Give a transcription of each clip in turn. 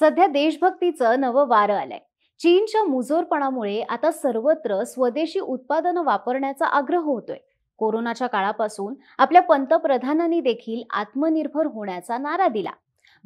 सध्या देशभक्तीचं नवं वारं आलंय चीनच्या मुजोरपणामुळे आता सर्वत्र स्वदेशी उत्पादन वापरण्याचा आग्रह होतोय कोरोनाच्या काळापासून आपल्या पंतप्रधानांनी देखील आत्मनिर्भर होण्याचा नारा दिला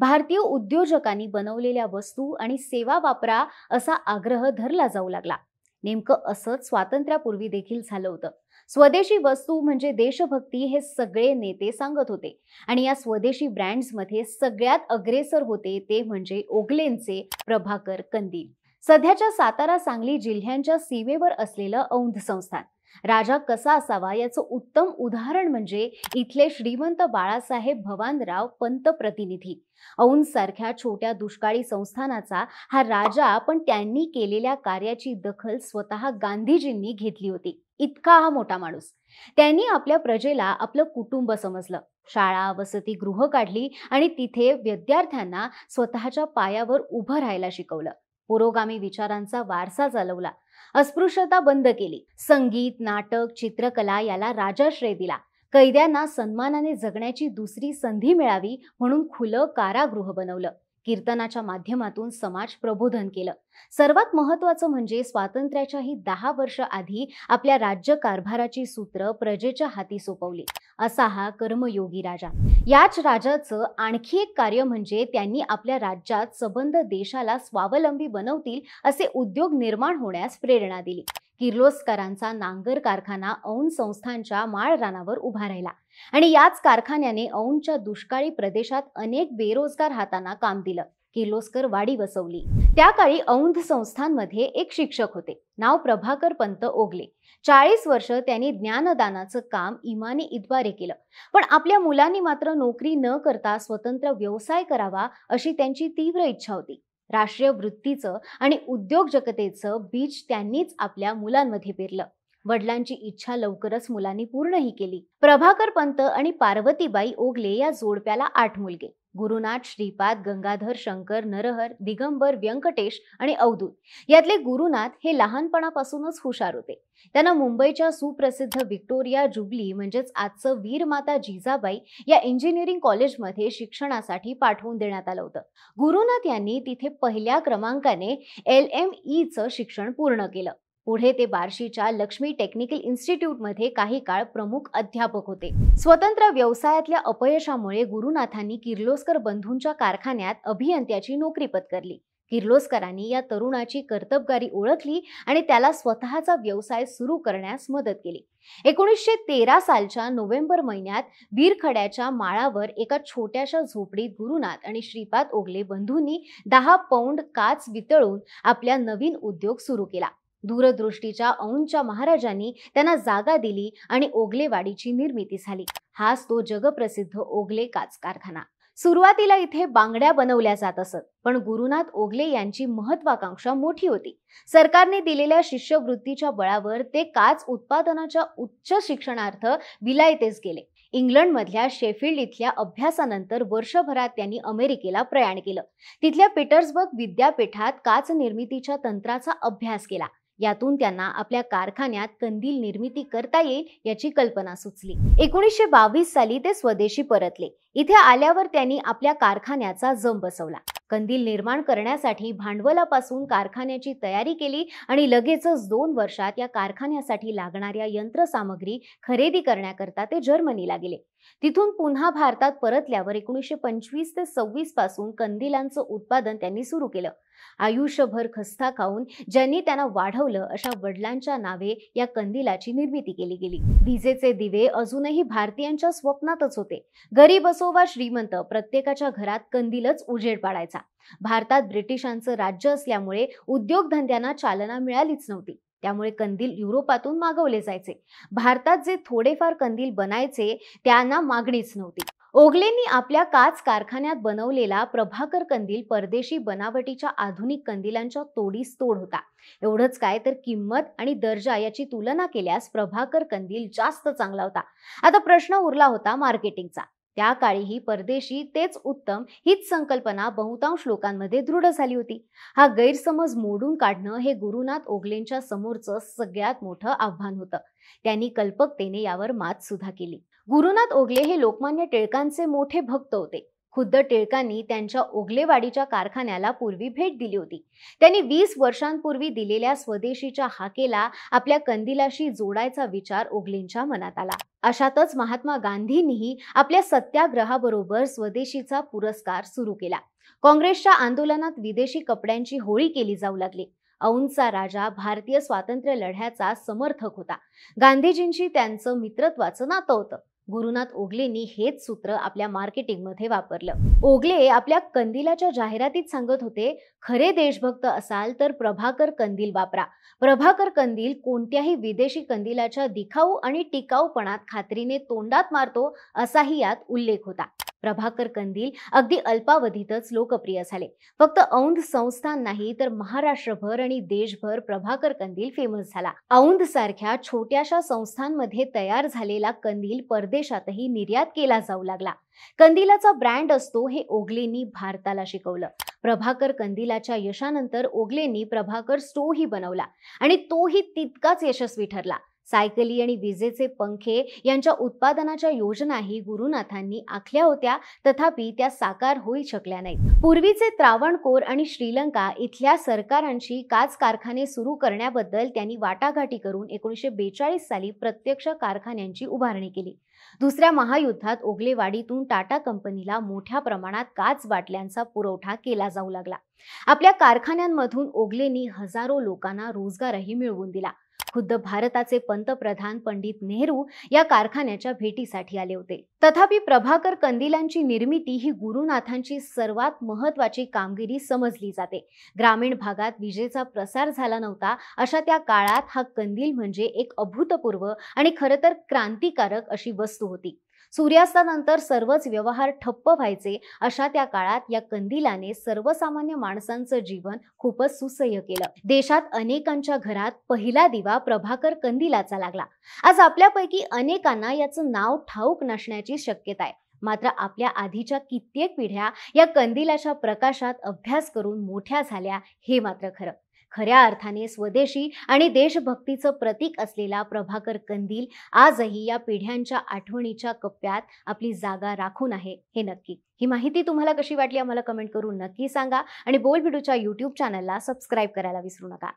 भारतीय उद्योजकांनी बनवलेल्या वस्तू आणि सेवा वापरा असा आग्रह धरला जाऊ लागला नेमकं असंच स्वातंत्र्यापूर्वी देखील झालं होतं स्वदेशी वस्तू म्हणजे देशभक्ती हे सगळे नेते सांगत होते आणि या स्वदेशी ब्रँड्समध्ये सगळ्यात अग्रेसर होते ते म्हणजे ओगलेंचे प्रभाकर कंदील सध्याच्या सातारा सांगली जिल्ह्यांच्या सीमेवर असलेलं औंध संस्थान राजा कसा असावा याचं उत्तम उदाहरण म्हणजे इथले श्रीमंत बाळासाहेब भवानराव पंत प्रतिनिधी औंध सारख्या छोट्या दुष्काळी संस्थानाचा हा राजा पण त्यांनी केलेल्या कार्याची दखल स्वतः गांधीजींनी घेतली होती इतका हा मोठा माणूस त्यांनी आपल्या प्रजेला आपलं कुटुंब समजलं शाळा गृह काढली आणि तिथे विद्यार्थ्यांना स्वतःच्या पायावर उभं राहायला शिकवलं पुरोगामी विचारांचा वारसा चालवला अस्पृश्यता बंद केली संगीत नाटक चित्रकला याला राजाश्रय दिला कैद्यांना सन्मानाने जगण्याची दुसरी संधी मिळावी म्हणून खुलं कारागृह बनवलं कीर्तनाच्या माध्यमातून समाज प्रबोधन केलं सर्वात महत्वाचं म्हणजे स्वातंत्र्याच्याही दहा वर्ष आधी आपल्या राज्य कारभाराची सूत्र प्रजेच्या हाती सोपवली असा हा कर्मयोगी राजा याच राजाचं आणखी एक कार्य म्हणजे त्यांनी आपल्या राज्यात सबंध देशाला स्वावलंबी बनवतील असे उद्योग निर्माण होण्यास प्रेरणा दिली किर्लोस्करांचा नांगर कारखाना औंध संस्थांच्या माळरानावर उभा राहिला आणि याच कारखान्याने औंधच्या दुष्काळी प्रदेशात अनेक बेरोजगार हातांना काम दिलं किर्लोस्कर वाडी वसवली त्या काळी औंध संस्थांमध्ये एक शिक्षक होते नाव प्रभाकर पंत ओगले चाळीस वर्ष त्यांनी ज्ञानदानाचं काम इमानी इद्वारे केलं पण आपल्या मुलांनी मात्र नोकरी न करता स्वतंत्र व्यवसाय करावा अशी त्यांची तीव्र इच्छा होती राष्ट्रीय वृत्तीचं आणि उद्योग जगतेचं बीज त्यांनीच आपल्या मुलांमध्ये पेरलं वडिलांची इच्छा लवकरच मुलांनी पूर्णही केली प्रभाकर पंत आणि पार्वतीबाई ओगले या जोडप्याला आठ मुलगे गुरुनाथ श्रीपाद गंगाधर शंकर नरहर दिगंबर व्यंकटेश आणि अवधूत यातले गुरुनाथ हे लहानपणापासूनच हुशार होते त्यांना मुंबईच्या सुप्रसिद्ध विक्टोरिया जुबली म्हणजेच आजचं वीरमाता जिजाबाई या इंजिनिअरिंग कॉलेजमध्ये शिक्षणासाठी पाठवून देण्यात आलं होतं गुरुनाथ यांनी तिथे पहिल्या क्रमांकाने एल एम ईचं शिक्षण पूर्ण केलं पुढे ते बार्शीच्या लक्ष्मी टेक्निकल इन्स्टिट्यूटमध्ये काही काळ प्रमुख अध्यापक होते स्वतंत्र व्यवसायातल्या अपयशामुळे गुरुनाथांनी किर्लोस्कर बंधूंच्या कारखान्यात अभियंत्याची नोकरी पत्करली किर्लोस्करांनी या तरुणाची कर्तबगारी ओळखली आणि त्याला स्वतःचा व्यवसाय सुरू करण्यास मदत केली एकोणीसशे तेरा सालच्या नोव्हेंबर महिन्यात वीरखड्याच्या माळावर एका छोट्याशा झोपडीत गुरुनाथ आणि श्रीपाद ओगले बंधूंनी दहा पौंड काच वितळून आपल्या नवीन उद्योग सुरू केला दूरदृष्टीच्या औंच्या महाराजांनी त्यांना जागा दिली आणि ओगलेवाडीची निर्मिती झाली हाच तो जगप्रसिद्ध ओगले काच कारखाना सुरुवातीला इथे बांगड्या बनवल्या जात असत पण गुरुनाथ ओगले यांची महत्वाकांक्षा मोठी होती सरकारने दिलेल्या शिष्यवृत्तीच्या बळावर ते काच उत्पादनाच्या उच्च शिक्षणार्थ विलायतेस गेले इंग्लंडमधल्या शेफिल्ड इथल्या अभ्यासानंतर वर्षभरात त्यांनी अमेरिकेला प्रयाण केलं तिथल्या पीटर्सबर्ग विद्यापीठात काच निर्मितीच्या तंत्राचा अभ्यास केला यातून त्यांना आपल्या कारखान्यात कंदील निर्मिती करता येईल याची कल्पना सुचली एकोणीसशे बावीस साली ते स्वदेशी परतले इथे आल्यावर त्यांनी आपल्या कारखान्याचा जम बसवला कंदील निर्माण करण्यासाठी भांडवलापासून कारखान्याची तयारी केली आणि लगेचच दोन वर्षात या कारखान्यासाठी लागणाऱ्या यंत्रसामग्री खरेदी करण्याकरता ते जर्मनीला गेले तिथून पुन्हा भारतात परतल्यावर एकोणीसशे पंचवीस ते सव्वीस पासून कंदिलांचं उत्पादन त्यांनी सुरू केलं आयुष्यभर खस्ता खाऊन ज्यांनी त्यांना वाढवलं अशा वडिलांच्या नावे या कंदिलाची निर्मिती केली गेली विजेचे दिवे अजूनही भारतीयांच्या स्वप्नातच होते गरीब असो वा श्रीमंत प्रत्येकाच्या घरात कंदीलच उजेड पाडायचा भारतात ब्रिटिशांचं राज्य असल्यामुळे उद्योगधंद्यांना चालना मिळालीच नव्हती त्यामुळे कंदील युरोपातून मागवले जायचे भारतात जे थोडेफार कंदील बनायचे त्यांना मागणीच नव्हती ओगलेंनी आपल्या काच कारखान्यात बनवलेला प्रभाकर कंदील परदेशी बनावटीच्या आधुनिक कंदिलांच्या तोडीस तोड होता एवढंच काय तर किंमत आणि दर्जा याची तुलना केल्यास प्रभाकर कंदील जास्त चांगला होता आता प्रश्न उरला होता मार्केटिंगचा त्या काळीही परदेशी तेच उत्तम हीच संकल्पना बहुतांश लोकांमध्ये दृढ झाली होती हा गैरसमज मोडून काढणं हे गुरुनाथ ओगलेंच्या समोरचं सगळ्यात मोठं आव्हान होतं त्यांनी कल्पकतेने यावर मात सुद्धा केली गुरुनाथ ओगले हे लोकमान्य टिळकांचे मोठे भक्त होते खुद्द टिळकांनी त्यांच्या ओगलेवाडीच्या कारखान्याला पूर्वी भेट दिली होती त्यांनी वीस वर्षांपूर्वी दिलेल्या स्वदेशीच्या हाकेला आपल्या कंदिलाशी जोडायचा विचार ओगलेंच्या मनात आला अशातच महात्मा गांधींनीही आपल्या सत्याग्रहाबरोबर स्वदेशीचा पुरस्कार सुरू केला काँग्रेसच्या आंदोलनात विदेशी कपड्यांची होळी केली जाऊ लागली औंचा राजा भारतीय स्वातंत्र्य लढ्याचा समर्थक होता गांधीजींशी त्यांचं मित्रत्वाचं नातं होतं गुरुनाथ ओगलेंनी हेच सूत्र आपल्या मार्केटिंगमध्ये वापरलं ओगले आपल्या कंदिलाच्या जाहिरातीत सांगत होते खरे देशभक्त असाल तर प्रभाकर कंदील वापरा प्रभाकर कंदील कोणत्याही विदेशी कंदिलाच्या दिखाऊ आणि टिकाऊपणात खात्रीने तोंडात मारतो असाही यात उल्लेख होता प्रभाकर कंदील अगदी अल्पावधीतच लोकप्रिय झाले फक्त औंध संस्थान नाही तर महाराष्ट्रभर आणि देशभर प्रभाकर कंदील फेमस झाला औंध सारख्या छोट्याशा संस्थांमध्ये तयार झालेला कंदील परदेशातही निर्यात केला जाऊ लागला कंदिलाचा ब्रँड असतो हे ओगलेंनी भारताला शिकवलं प्रभाकर कंदिलाच्या यशानंतर ओगलेंनी प्रभाकर स्टोही बनवला आणि तोही तितकाच यशस्वी ठरला सायकली आणि विजेचे पंखे यांच्या उत्पादनाच्या योजनाही गुरुनाथांनी आखल्या होत्या तथापि त्या साकार होई शकल्या नाहीत पूर्वीचे त्रावणकोर आणि श्रीलंका इथल्या सरकारांशी काच कारखाने सुरू करण्याबद्दल त्यांनी वाटाघाटी करून एकोणीसशे बेचाळीस साली प्रत्यक्ष कारखान्यांची उभारणी केली दुसऱ्या महायुद्धात ओगलेवाडीतून टाटा कंपनीला मोठ्या प्रमाणात काच बाटल्यांचा पुरवठा केला जाऊ लागला आपल्या कारखान्यांमधून ओगलेनी हजारो लोकांना रोजगारही मिळवून दिला खुद्द भारताचे पंतप्रधान पंडित नेहरू या कारखान्याच्या भेटीसाठी आले होते तथापि प्रभाकर कंदिलांची निर्मिती ही गुरुनाथांची सर्वात महत्वाची कामगिरी समजली जाते ग्रामीण भागात विजेचा प्रसार झाला नव्हता अशा त्या काळात हा कंदील म्हणजे एक अभूतपूर्व आणि खरं तर क्रांतिकारक अशी वस्तू होती सूर्यास्तानंतर सर्वच व्यवहार ठप्प व्हायचे अशा त्या काळात या कंदिलाने सर्वसामान्य माणसांचं जीवन खूपच सुसह्य केलं देशात अनेकांच्या घरात पहिला दिवा प्रभाकर कंदिलाचा लागला आज आपल्यापैकी अनेकांना याचं नाव ठाऊक नसण्याची शक्यता आहे मात्र आपल्या आधीच्या कित्येक पिढ्या या कंदिलाच्या प्रकाशात अभ्यास करून मोठ्या झाल्या हे मात्र खरं खऱ्या अर्थाने स्वदेशी आणि देशभक्तीचं प्रतीक असलेला प्रभाकर कंदील आजही या पिढ्यांच्या आठवणीच्या कप्प्यात आपली जागा राखून आहे हे नक्की ही माहिती तुम्हाला कशी वाटली आम्हाला कमेंट करून नक्की सांगा आणि बोलबिडूच्या युट्यूब चॅनलला सबस्क्राईब करायला विसरू नका